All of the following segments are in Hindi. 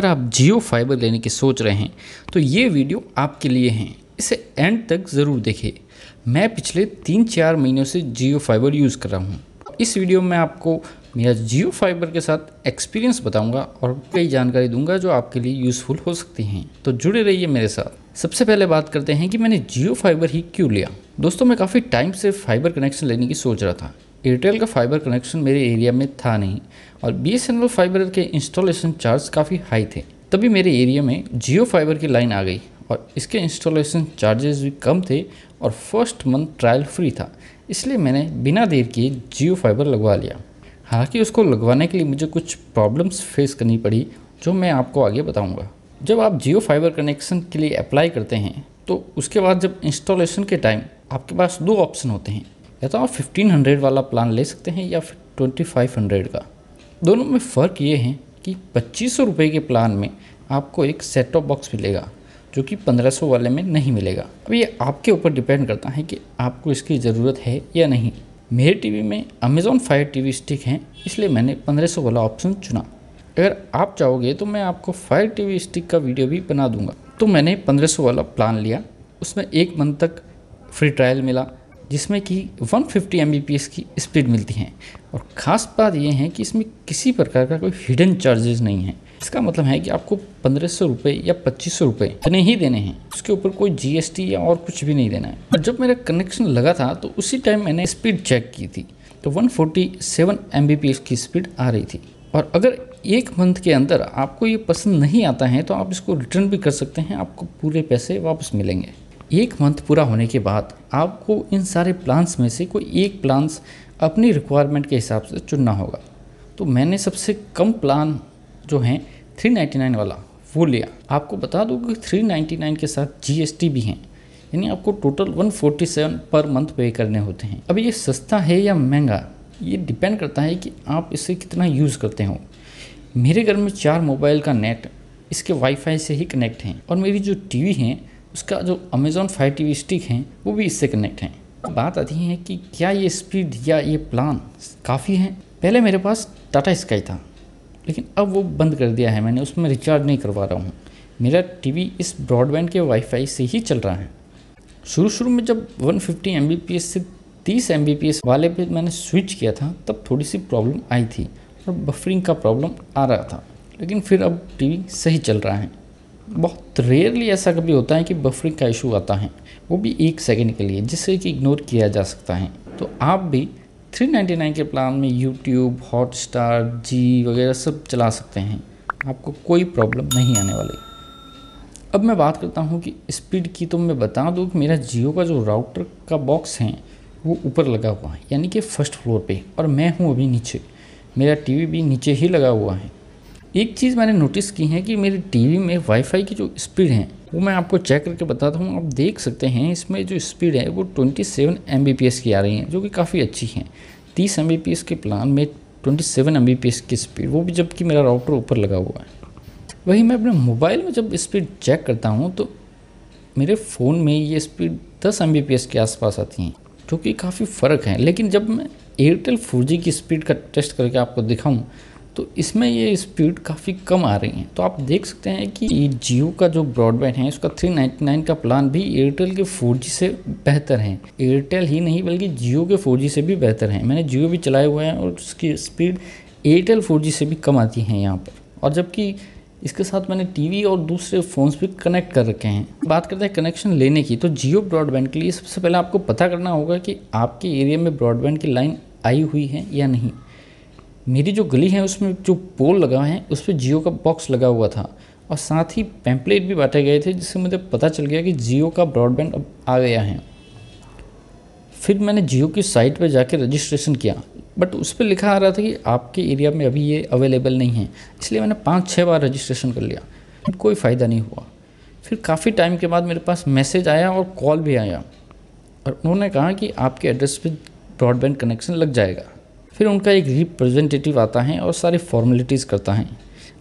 अगर आप जियो फाइबर लेने की सोच रहे हैं तो ये वीडियो आपके लिए हैं इसे एंड तक ज़रूर देखें मैं पिछले तीन चार महीनों से जियो फाइबर यूज़ कर रहा हूँ इस वीडियो में आपको मेरा जियो फाइबर के साथ एक्सपीरियंस बताऊंगा और कई जानकारी दूंगा जो आपके लिए यूज़फुल हो सकती हैं तो जुड़े रहिए मेरे साथ सबसे पहले बात करते हैं कि मैंने जियो फाइबर ही क्यों लिया दोस्तों मैं काफ़ी टाइम से फाइबर कनेक्शन लेने की सोच रहा था एयरटेल का फाइबर कनेक्शन मेरे एरिया में था नहीं और बी एस एन फाइबर के इंस्टॉलेशन चार्ज काफ़ी हाई थे तभी मेरे एरिया में जियो फाइबर की लाइन आ गई और इसके इंस्टॉलेशन चार्जेस भी कम थे और फर्स्ट मंथ ट्रायल फ्री था इसलिए मैंने बिना देर किए जियो फाइबर लगवा लिया हालांकि उसको लगवाने के लिए मुझे कुछ प्रॉब्लम्स फेस करनी पड़ी जो मैं आपको आगे बताऊंगा। जब आप जियो फाइबर कनेक्शन के लिए अप्लाई करते हैं तो उसके बाद जब इंस्टॉलेशन के टाइम आपके पास दो ऑप्शन होते हैं या तो आप फिफ्टीन हंड्रेड वाला प्लान ले सकते हैं या फिर ट्वेंटी फाइव हंड्रेड का दोनों में फ़र्क ये है कि पच्चीस सौ रुपये के प्लान में आपको एक सेट ऑफ बॉक्स मिलेगा जो कि पंद्रह सौ वाले में नहीं मिलेगा अब ये आपके ऊपर डिपेंड करता है कि आपको इसकी ज़रूरत है या नहीं मेरे टीवी में अमेज़ॉन फायर टीवी स्टिक हैं इसलिए मैंने पंद्रह सौ वाला ऑप्शन चुना अगर आप चाहोगे तो मैं आपको फायर टीवी स्टिक का वीडियो भी बना दूंगा तो मैंने पंद्रह सौ वाला प्लान लिया उसमें एक मंथ तक फ्री ट्रायल मिला जिसमें कि 150 फिफ्टी की स्पीड मिलती है और ख़ास बात यह है कि इसमें किसी प्रकार का कोई हिडन चार्जेस नहीं है इसका मतलब है कि आपको पंद्रह सौ रुपये या पच्चीस सौ रुपये इतने ही देने हैं उसके ऊपर कोई जीएसटी या और कुछ भी नहीं देना है और जब मेरा कनेक्शन लगा था तो उसी टाइम मैंने स्पीड चेक की थी तो 147 फोर्टी की स्पीड आ रही थी और अगर एक मंथ के अंदर आपको ये पसंद नहीं आता है तो आप इसको रिटर्न भी कर सकते हैं आपको पूरे पैसे वापस मिलेंगे एक मंथ पूरा होने के बाद आपको इन सारे प्लान्स में से कोई एक प्लान्स अपनी रिक्वायरमेंट के हिसाब से चुनना होगा तो मैंने सबसे कम प्लान जो हैं 399 वाला वो लिया आपको बता दूँ कि 399 के साथ जीएसटी भी हैं यानी आपको टोटल 147 पर मंथ पे करने होते हैं अब ये सस्ता है या महंगा ये डिपेंड करता है कि आप इसे कितना यूज़ करते हो मेरे घर में चार मोबाइल का नेट इसके वाईफाई से ही कनेक्ट हैं और मेरी जो टीवी हैं उसका जो अमेज़ॉन फाइव टी स्टिक हैं वो भी इससे कनेक्ट हैं बात आती है कि क्या ये स्पीड या ये प्लान काफ़ी है पहले मेरे पास टाटा स्काई था लेकिन अब वो बंद कर दिया है मैंने उसमें रिचार्ज नहीं करवा रहा हूँ मेरा टीवी इस ब्रॉडबैंड के वाईफाई से ही चल रहा है शुरू शुरू में जब 150 फिफ्टी से 30 एम वाले पे मैंने स्विच किया था तब थोड़ी सी प्रॉब्लम आई थी और बफरिंग का प्रॉब्लम आ रहा था लेकिन फिर अब टीवी सही चल रहा है बहुत रेयरली ऐसा कभी होता है कि बफरिंग का इशू आता है वो भी एक सेकेंड के लिए जिससे कि इग्नोर किया जा सकता है तो आप भी 399 के प्लान में यूट्यूब हॉटस्टार जी वगैरह सब चला सकते हैं आपको कोई प्रॉब्लम नहीं आने वाली अब मैं बात करता हूँ कि स्पीड की तो मैं बता दूँ कि मेरा जियो का जो राउटर का बॉक्स है वो ऊपर लगा हुआ है यानी कि फर्स्ट फ्लोर पे और मैं हूँ अभी नीचे मेरा टीवी भी नीचे ही लगा हुआ है एक चीज़ मैंने नोटिस की है कि मेरे टीवी में वाईफाई की जो स्पीड है वो मैं आपको चेक करके बताता हूँ आप देख सकते हैं इसमें जो स्पीड है वो 27 सेवन की आ रही है जो कि काफ़ी अच्छी है 30 एम के प्लान में 27 सेवन की स्पीड वो भी जबकि मेरा राउटर ऊपर लगा हुआ है वही मैं अपने मोबाइल में जब स्पीड चेक करता हूँ तो मेरे फ़ोन में ये स्पीड दस एम के आसपास आती हैं जो कि काफ़ी फ़र्क है लेकिन जब मैं एयरटेल फोर की स्पीड का टेस्ट करके आपको दिखाऊँ तो इसमें ये स्पीड काफ़ी कम आ रही है तो आप देख सकते हैं कि जियो का जो ब्रॉडबैंड है उसका 399 का प्लान भी एयरटेल के 4G से बेहतर है एयरटेल ही नहीं बल्कि जियो के 4G से भी बेहतर है मैंने जियो भी चलाए हुए हैं और उसकी स्पीड एयरटेल 4G से भी कम आती है यहाँ पर और जबकि इसके साथ मैंने टी और दूसरे फ़ोन्स भी कनेक्ट कर रखे हैं बात करते हैं कनेक्शन लेने की तो जियो ब्रॉडबैंड के लिए सबसे पहले आपको पता करना होगा कि आपके एरिया में ब्रॉडबैंड की लाइन आई हुई है या नहीं मेरी जो गली है उसमें जो पोल लगा है उस पर जियो का बॉक्स लगा हुआ था और साथ ही पैम्पलेट भी बांटे गए थे जिससे मुझे पता चल गया कि जियो का ब्रॉडबैंड अब आ गया है फिर मैंने जियो की साइट पर जाकर रजिस्ट्रेशन किया बट उस पर लिखा आ रहा था कि आपके एरिया में अभी ये अवेलेबल नहीं है इसलिए मैंने पाँच छः बार रजिस्ट्रेशन कर लिया कोई फ़ायदा नहीं हुआ फिर काफ़ी टाइम के बाद मेरे पास मैसेज आया और कॉल भी आया और उन्होंने कहा कि आपके एड्रेस पे ब्रॉडबैंड कनेक्शन लग जाएगा फिर उनका एक रिप्रेजेंटेटिव आता है और सारी फॉर्मेलिटीज़ करता है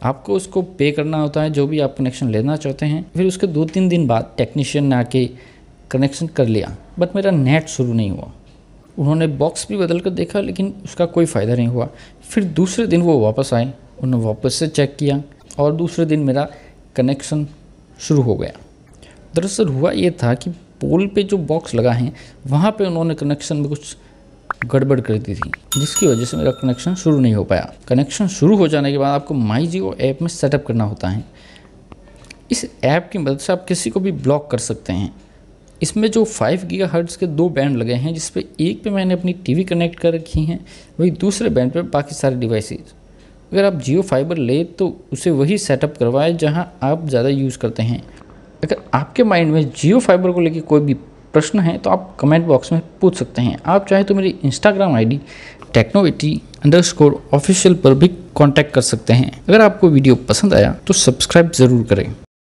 आपको उसको पे करना होता है जो भी आप कनेक्शन लेना चाहते हैं फिर उसके दो तीन दिन बाद टेक्नीशियन ने आके कनेक्शन कर लिया बट मेरा नेट शुरू नहीं हुआ उन्होंने बॉक्स भी बदल कर देखा लेकिन उसका कोई फ़ायदा नहीं हुआ फिर दूसरे दिन वो वापस आए उन्होंने वापस से चेक किया और दूसरे दिन मेरा कनेक्शन शुरू हो गया दरअसल हुआ ये था कि पोल पे जो बॉक्स लगा है वहाँ पे उन्होंने कनेक्शन में कुछ गड़बड़ करती थी जिसकी वजह से मेरा कनेक्शन शुरू नहीं हो पाया कनेक्शन शुरू हो जाने के बाद आपको माई जियो ऐप में सेटअप करना होता है इस ऐप की मदद से आप किसी को भी ब्लॉक कर सकते हैं इसमें जो 5 गीगा हर्ट्स के दो बैंड लगे हैं जिस पर एक पे मैंने अपनी टीवी कनेक्ट कर रखी हैं वही दूसरे बैंड पे बाकी सारे डिवाइसेस अगर आप जियो फाइबर ले तो उसे वही सेटअप करवाएं जहां आप ज़्यादा यूज़ करते हैं अगर आपके माइंड में जियो फाइबर को लेकर कोई भी प्रश्न है तो आप कमेंट बॉक्स में पूछ सकते हैं आप चाहे तो मेरी Instagram ID Technovity underscore official पर भी कांटेक्ट कर सकते हैं अगर आपको वीडियो पसंद आया तो सब्सक्राइब ज़रूर करें